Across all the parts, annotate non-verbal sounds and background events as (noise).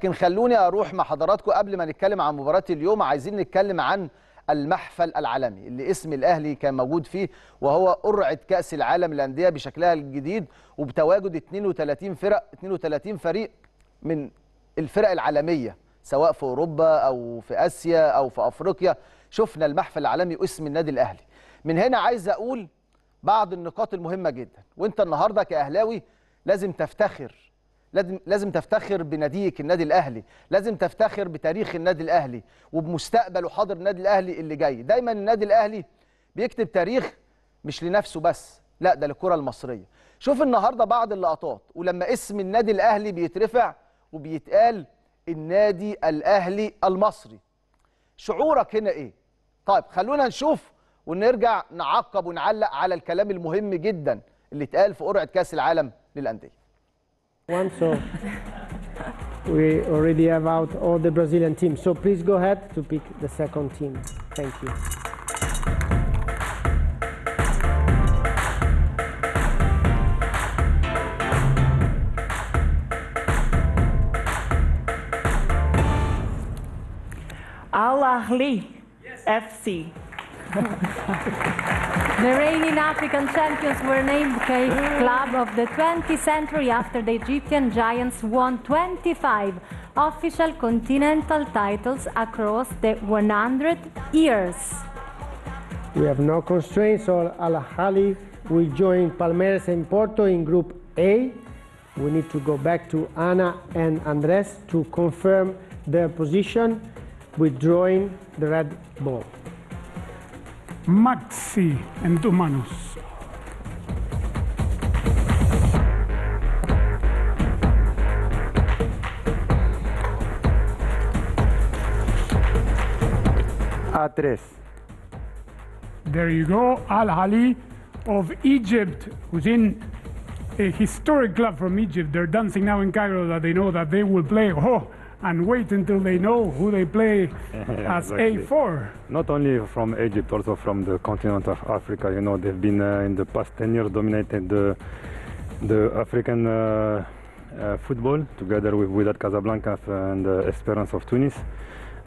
لكن خلوني اروح مع حضراتكم قبل ما نتكلم عن مباراه اليوم عايزين نتكلم عن المحفل العالمي اللي اسم الاهلي كان موجود فيه وهو قرعه كاس العالم للانديه بشكلها الجديد وبتواجد 32 فرق 32 فريق من الفرق العالميه سواء في اوروبا او في اسيا او في افريقيا شفنا المحفل العالمي واسم النادي الاهلي من هنا عايز اقول بعض النقاط المهمه جدا وانت النهارده كاهلاوي لازم تفتخر لازم لازم تفتخر بناديك النادي الاهلي لازم تفتخر بتاريخ النادي الاهلي وبمستقبل وحاضر النادي الاهلي اللي جاي دايما النادي الاهلي بيكتب تاريخ مش لنفسه بس لا ده للكره المصريه شوف النهارده بعض اللقطات ولما اسم النادي الاهلي بيترفع وبيتقال النادي الاهلي المصري شعورك هنا ايه طيب خلونا نشوف ونرجع نعقب ونعلق على الكلام المهم جدا اللي اتقال في قرعه كاس العالم للانديه one, so we already have out all the Brazilian teams. So please go ahead to pick the second team. Thank you. Al Ahly yes. FC the reigning African champions were named K Club of the 20th century after the Egyptian giants won 25 official continental titles across the 100 years. We have no constraints, so Al Ahly will join Palmeiras and Porto in Group A. We need to go back to Ana and Andres to confirm their position, withdrawing the red ball. Maxi en tus manos. A3. There you go, Al Ali of Egypt, who's in a historic club from Egypt. They're dancing now in Cairo that they know that they will play. Oh, and wait until they know who they play (laughs) as exactly. A4. Not only from Egypt, also from the continent of Africa. You know, they've been uh, in the past 10 years dominated the, the African uh, uh, football together with Wydad Casablanca uh, and uh, Esperance of Tunis.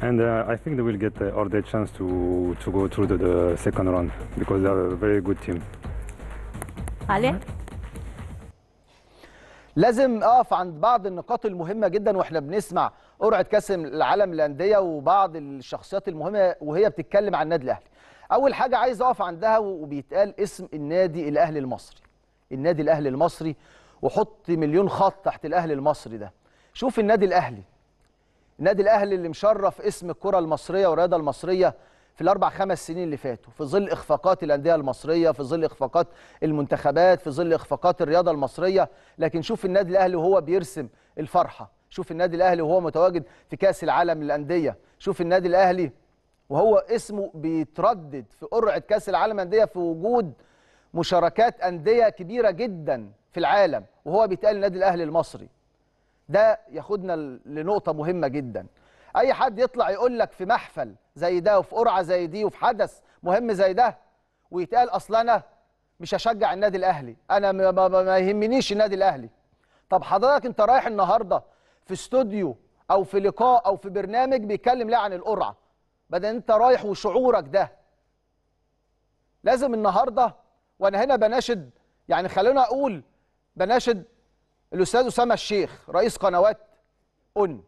And uh, I think they will get all their chance to, to go through the, the second round because they are a very good team. Ale? لازم اقف عند بعض النقاط المهمه جدا واحنا بنسمع قرعه كاس العالم للانديه وبعض الشخصيات المهمه وهي بتتكلم عن النادي الاهلي. اول حاجه عايز اقف عندها وبيتقال اسم النادي الاهلي المصري. النادي الاهلي المصري وحط مليون خط تحت الاهلي المصري ده. شوف النادي الاهلي. النادي الاهلي اللي مشرف اسم الكره المصريه والرياضه المصريه في الاربع خمس سنين اللي فاتوا في ظل اخفاقات الانديه المصريه في ظل اخفاقات المنتخبات في ظل اخفاقات الرياضه المصريه لكن شوف النادي الاهلي وهو بيرسم الفرحه شوف النادي الاهلي وهو متواجد في كاس العالم للانديه شوف النادي الاهلي وهو اسمه بيتردد في قرعه كاس العالم للانديه في وجود مشاركات انديه كبيره جدا في العالم وهو بيتقال النادي الاهلي المصري ده ياخدنا لنقطه مهمه جدا اي حد يطلع يقول لك في محفل زي ده وفي قرعه زي دي وفي حدث مهم زي ده ويتقال اصل انا مش هشجع النادي الاهلي انا ما, ما, ما يهمنيش النادي الاهلي طب حضرتك انت رايح النهارده في استوديو او في لقاء او في برنامج بيتكلم ليه عن القرعه بدل انت رايح وشعورك ده لازم النهارده وانا هنا بناشد يعني خلونا اقول بناشد الاستاذ اسامه الشيخ رئيس قنوات اون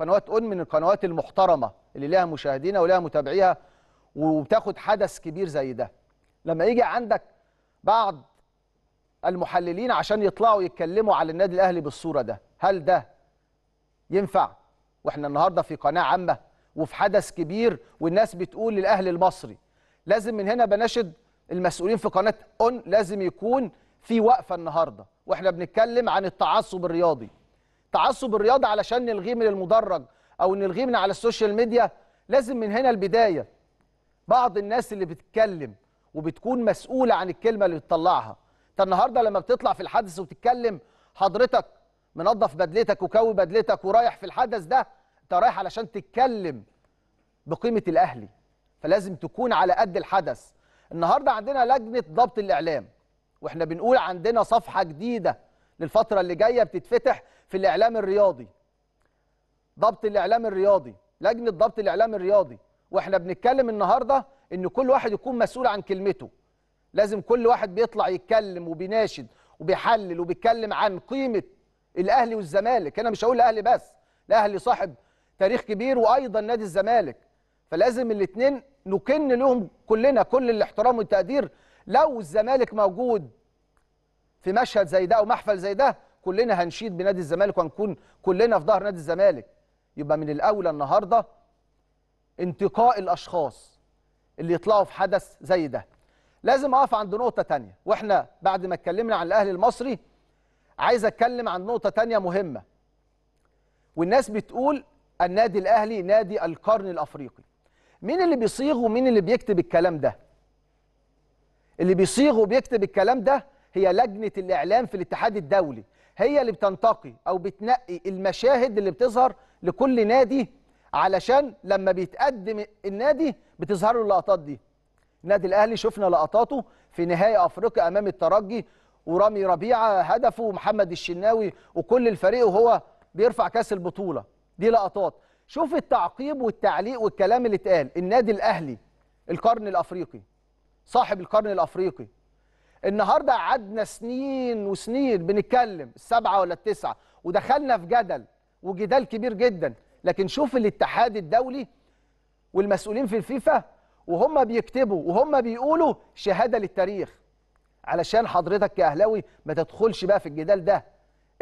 قنوات اون من القنوات المحترمه اللي لها مشاهدينا ولها متابعيها وبتاخد حدث كبير زي ده لما يجي عندك بعض المحللين عشان يطلعوا يتكلموا على النادي الاهلي بالصوره ده هل ده ينفع واحنا النهارده في قناه عامه وفي حدث كبير والناس بتقول للاهلي المصري لازم من هنا بناشد المسؤولين في قناه اون لازم يكون في وقفه النهارده واحنا بنتكلم عن التعصب الرياضي تعصب الرياضه علشان نلغيه من المدرج او نلغيه من على السوشيال ميديا لازم من هنا البدايه بعض الناس اللي بتتكلم وبتكون مسؤوله عن الكلمه اللي بتطلعها انت النهارده لما بتطلع في الحدث وتتكلم حضرتك منظف بدلتك وكوي بدلتك ورايح في الحدث ده انت رايح علشان تتكلم بقيمه الاهلي فلازم تكون على قد الحدث النهارده عندنا لجنه ضبط الاعلام واحنا بنقول عندنا صفحه جديده للفتره اللي جايه بتتفتح في الاعلام الرياضي ضبط الاعلام الرياضي لجنه ضبط الاعلام الرياضي واحنا بنتكلم النهارده ان كل واحد يكون مسؤول عن كلمته لازم كل واحد بيطلع يتكلم وبيناشد وبيحلل وبيتكلم عن قيمه الاهلي والزمالك انا مش هقول الاهلي بس الاهلي صاحب تاريخ كبير وايضا نادي الزمالك فلازم الاثنين نكن لهم كلنا كل الاحترام والتقدير لو الزمالك موجود في مشهد زي ده او محفل زي ده كلنا هنشيد بنادي الزمالك وهنكون كلنا في ظهر نادي الزمالك يبقى من الاولى النهارده انتقاء الاشخاص اللي يطلعوا في حدث زي ده لازم اقف عند نقطه تانية واحنا بعد ما اتكلمنا عن الاهلي المصري عايز اتكلم عن نقطه تانية مهمه والناس بتقول النادي الاهلي نادي القرن الافريقي مين اللي بيصيغ ومين اللي بيكتب الكلام ده اللي بيصيغ وبيكتب الكلام ده هي لجنه الاعلام في الاتحاد الدولي هي اللي بتنتقي او بتنقي المشاهد اللي بتظهر لكل نادي علشان لما بيتقدم النادي بتظهر له اللقطات دي النادي الاهلي شفنا لقطاته في نهائي افريقيا امام الترجي ورامي ربيعه هدفه ومحمد الشناوي وكل الفريق وهو بيرفع كاس البطوله دي لقطات شوف التعقيب والتعليق والكلام اللي اتقال النادي الاهلي القرن الافريقي صاحب القرن الافريقي النهارده قعدنا سنين وسنين بنتكلم السبعه ولا التسعه ودخلنا في جدل وجدال كبير جدا لكن شوف الاتحاد الدولي والمسؤولين في الفيفا وهم بيكتبوا وهم بيقولوا شهاده للتاريخ علشان حضرتك كاهلاوي ما تدخلش بقى في الجدال ده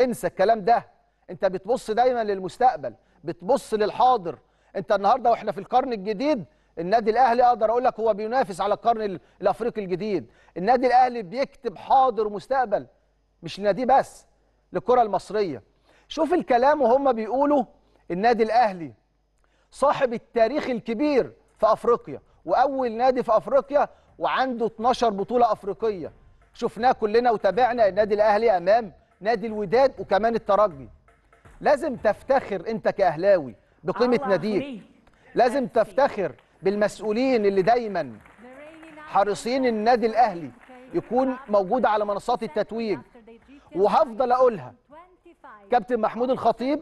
انسى الكلام ده انت بتبص دايما للمستقبل بتبص للحاضر انت النهارده واحنا في القرن الجديد النادي الاهلي اقدر اقول لك هو بينافس على القرن الافريقي الجديد النادي الاهلي بيكتب حاضر ومستقبل مش لناديه بس للكره المصريه شوف الكلام وهم بيقولوا النادي الاهلي صاحب التاريخ الكبير في افريقيا واول نادي في افريقيا وعنده 12 بطوله افريقيه شفناه كلنا وتابعنا النادي الاهلي امام نادي الوداد وكمان الترجي لازم تفتخر انت كاهلاوي بقيمه ناديك لازم تفتخر بالمسؤولين اللي دايما حريصين النادي الاهلي يكون موجود على منصات التتويج وهفضل اقولها كابتن محمود الخطيب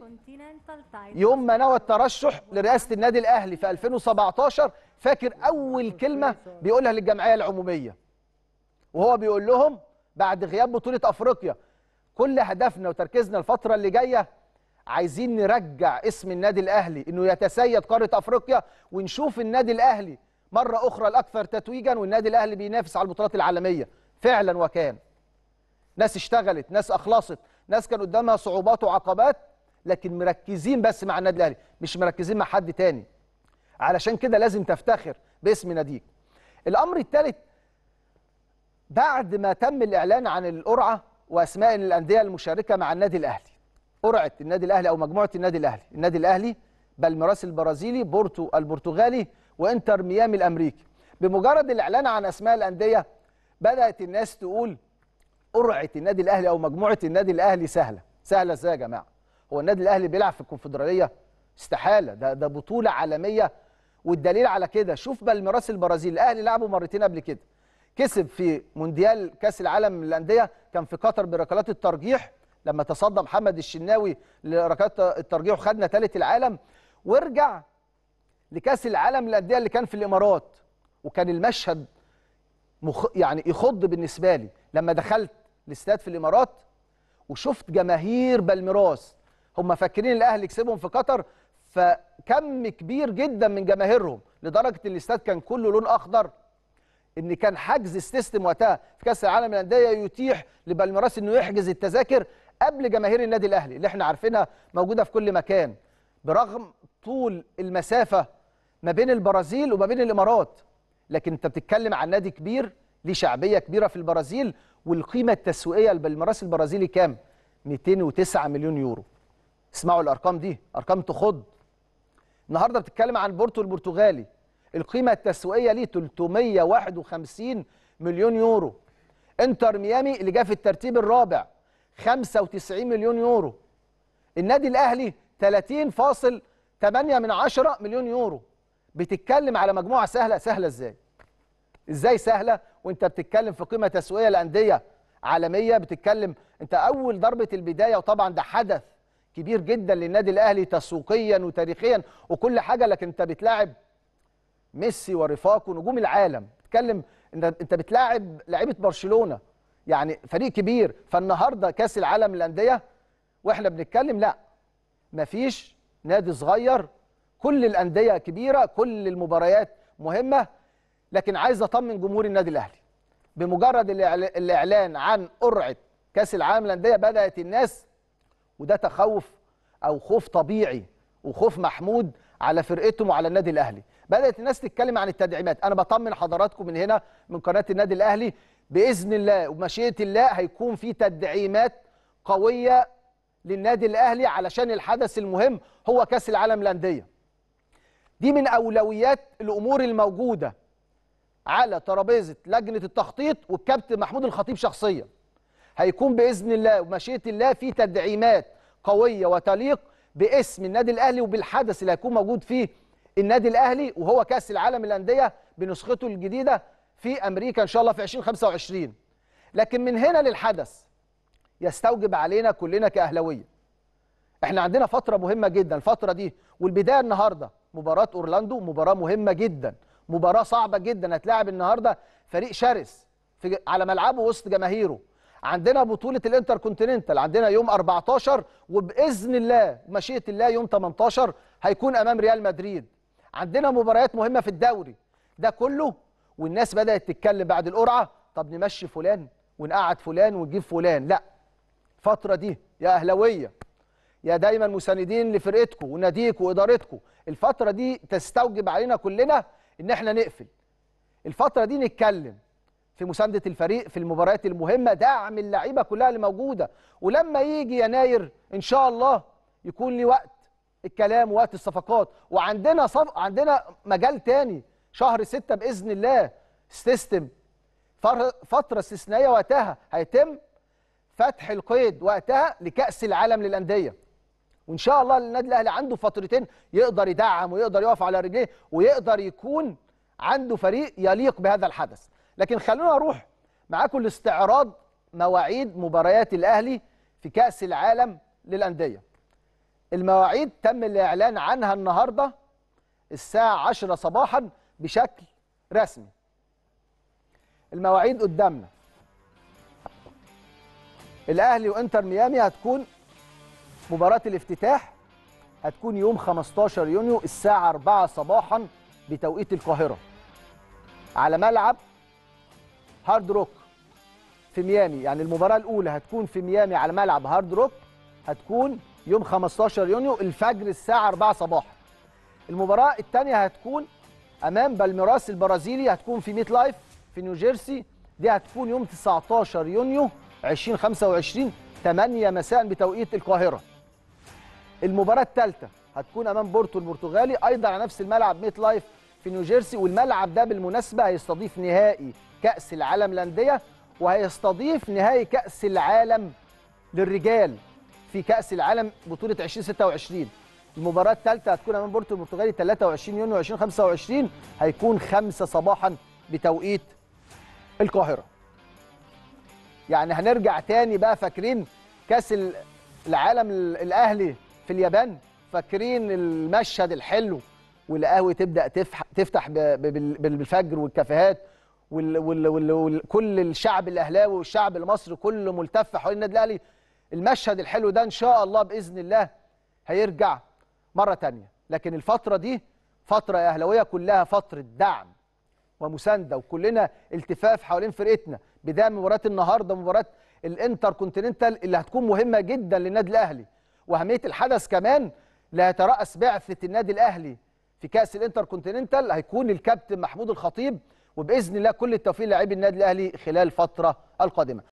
يوم ما نوى الترشح لرئاسه النادي الاهلي في 2017 فاكر اول كلمه بيقولها للجمعيه العموميه وهو بيقول لهم بعد غياب بطوله افريقيا كل هدفنا وتركيزنا الفتره اللي جايه عايزين نرجع اسم النادي الاهلي انه يتسيد قاره افريقيا ونشوف النادي الاهلي مره اخرى الاكثر تتويجا والنادي الاهلي بينافس على البطولات العالميه فعلا وكان ناس اشتغلت ناس اخلصت ناس كان قدامها صعوبات وعقبات لكن مركزين بس مع النادي الاهلي مش مركزين مع حد تاني علشان كده لازم تفتخر باسم ناديك الامر الثالث بعد ما تم الاعلان عن القرعه واسماء الانديه المشاركه مع النادي الاهلي قرعه النادي الاهلي او مجموعه النادي الاهلي النادي الاهلي بالميراس البرازيلي بورتو البرتغالي وانتر ميامي الامريكي بمجرد الاعلان عن اسماء الانديه بدات الناس تقول قرعه النادي الاهلي او مجموعه النادي الاهلي سهله سهله ازاي يا جماعه هو النادي الاهلي بيلعب في الكونفدراليه استحاله ده ده بطوله عالميه والدليل على كده شوف بالميراس البرازيل الاهلي لعبه مرتين قبل كده كسب في مونديال كاس العالم للانديه كان في قطر بركلات الترجيح لما تصدى محمد الشناوي لركلات الترجيح وخدنا ثالث العالم وارجع لكاس العالم للانديه اللي كان في الامارات وكان المشهد مخ... يعني يخض بالنسبه لي لما دخلت الاستاد في الامارات وشفت جماهير بالميراس هم فاكرين الاهلي كسبهم في قطر فكم كبير جدا من جماهيرهم لدرجه ان الاستاد كان كله لون اخضر ان كان حجز السيستم وقتها في كاس العالم للانديه يتيح لبالميراس انه يحجز التذاكر قبل جماهير النادي الاهلي اللي احنا عارفينها موجوده في كل مكان برغم طول المسافه ما بين البرازيل وما بين الامارات لكن انت بتتكلم عن نادي كبير ليه شعبيه كبيره في البرازيل والقيمه التسويقيه بالمراس البرازيلي كام 209 مليون يورو اسمعوا الارقام دي ارقام تخض النهارده بتتكلم عن بورتو البرتغالي القيمه التسويقيه ليه 351 مليون يورو انتر ميامي اللي جاء في الترتيب الرابع 95 مليون يورو النادي الاهلي 30.8 من 10 مليون يورو بتتكلم على مجموعه سهله سهله ازاي ازاي سهله وانت بتتكلم في قيمه تسويقيه لانديه عالميه بتتكلم انت اول ضربه البدايه وطبعا ده حدث كبير جدا للنادي الاهلي تسويقيا وتاريخيا وكل حاجه لكن انت بتلاعب ميسي ورفاقه نجوم العالم بتتكلم انت بتلاعب لعيبه برشلونه يعني فريق كبير فالنهارده كاس العالم للانديه واحنا بنتكلم لا مفيش نادي صغير كل الانديه كبيره كل المباريات مهمه لكن عايز اطمن جمهور النادي الاهلي بمجرد الاعلان عن قرعه كاس العالم للانديه بدات الناس وده تخوف او خوف طبيعي وخوف محمود على فرقتهم وعلى النادي الاهلي بدات الناس تتكلم عن التدعيمات انا بطمن حضراتكم من هنا من قناه النادي الاهلي باذن الله ومشيئه الله هيكون في تدعيمات قويه للنادي الاهلي علشان الحدث المهم هو كاس العالم للانديه دي من اولويات الامور الموجوده على ترابيزه لجنه التخطيط والكابتن محمود الخطيب شخصيا هيكون باذن الله ومشيئه الله في تدعيمات قويه وتليق باسم النادي الاهلي وبالحدث اللي هيكون موجود فيه النادي الاهلي وهو كاس العالم للانديه بنسخته الجديده في امريكا ان شاء الله في 2025 لكن من هنا للحدث يستوجب علينا كلنا كاهلاويه احنا عندنا فتره مهمه جدا الفتره دي والبدايه النهارده مباراه اورلاندو مباراه مهمه جدا مباراه صعبه جدا هتلاعب النهارده فريق شرس في على ملعبه وسط جماهيره عندنا بطوله الانتر كونتيننتال عندنا يوم 14 وباذن الله مشيئه الله يوم 18 هيكون امام ريال مدريد عندنا مباريات مهمه في الدوري ده كله والناس بدات تتكلم بعد القرعه طب نمشي فلان ونقعد فلان ونجيب فلان لا الفتره دي يا اهلاويه يا دايما مساندين لفرقتكم وناديكم وادارتكم الفتره دي تستوجب علينا كلنا ان احنا نقفل الفتره دي نتكلم في مسانده الفريق في المباريات المهمه دعم اللعيبه كلها اللي موجوده ولما يجي يناير ان شاء الله يكون لي وقت الكلام ووقت الصفقات وعندنا صف... عندنا مجال تاني شهر 6 باذن الله سيستم فتره استثنائيه وقتها هيتم فتح القيد وقتها لكاس العالم للانديه وان شاء الله النادي الاهلي عنده فترتين يقدر يدعم ويقدر يقف على رجليه ويقدر يكون عنده فريق يليق بهذا الحدث لكن خلونا اروح معاكم لاستعراض مواعيد مباريات الاهلي في كاس العالم للانديه المواعيد تم الاعلان عنها النهارده الساعه 10 صباحا بشكل رسمي المواعيد قدامنا الاهلي وانتر ميامي هتكون مباراه الافتتاح هتكون يوم 15 يونيو الساعه 4 صباحا بتوقيت القاهره على ملعب هارد روك في ميامي يعني المباراه الاولى هتكون في ميامي على ملعب هارد روك هتكون يوم 15 يونيو الفجر الساعه 4 صباحا المباراه الثانيه هتكون امام بالميراس البرازيلي هتكون في ميت لايف في نيوجيرسي دي هتكون يوم 19 يونيو 2025 8 مساء بتوقيت القاهره المباراه الثالثه هتكون امام بورتو البرتغالي ايضا على نفس الملعب ميت لايف في نيوجيرسي والملعب ده بالمناسبه هيستضيف نهائي كاس العالم للانديه وهيستضيف نهائي كاس العالم للرجال في كاس العالم بطوله 2026 المباراه الثالثه هتكون امام بورتو البرتغالي 23 يونيو 2025 هيكون 5 صباحا بتوقيت القاهره يعني هنرجع تاني بقى فاكرين كاس العالم الاهلي في اليابان فاكرين المشهد الحلو والقهوه تبدا تفتح بالفجر والكافيهات وكل الشعب الاهلاوي والشعب المصري كله ملتف حول النادي الاهلي المشهد الحلو ده ان شاء الله باذن الله هيرجع مرة تانية لكن الفترة دي فترة يا أهلوية كلها فترة دعم ومساندة وكلنا التفاف حوالين فرقتنا بداية من مباراة النهاردة مباراة الانتر كونتيننتال اللي هتكون مهمة جدا للنادي الأهلي وأهمية الحدث كمان لا يترأس بعثة النادي الأهلي في كأس الانتر كونتيننتال هيكون الكابتن محمود الخطيب وبإذن الله كل التوفيق لاعبي النادي الأهلي خلال الفترة القادمة